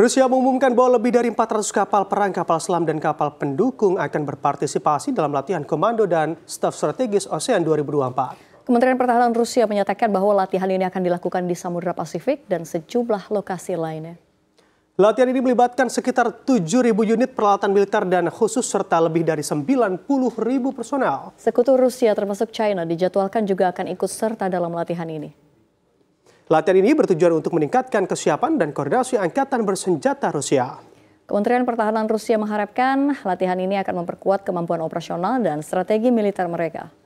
Rusia mengumumkan bahwa lebih dari 400 kapal perang, kapal selam, dan kapal pendukung akan berpartisipasi dalam latihan komando dan staf strategis Osean 2024. Kementerian Pertahanan Rusia menyatakan bahwa latihan ini akan dilakukan di Samudra Pasifik dan sejumlah lokasi lainnya. Latihan ini melibatkan sekitar 7.000 unit peralatan militer dan khusus serta lebih dari 90.000 personel. Sekutu Rusia termasuk China dijadwalkan juga akan ikut serta dalam latihan ini. Latihan ini bertujuan untuk meningkatkan kesiapan dan koordinasi Angkatan Bersenjata Rusia. Kementerian Pertahanan Rusia mengharapkan latihan ini akan memperkuat kemampuan operasional dan strategi militer mereka.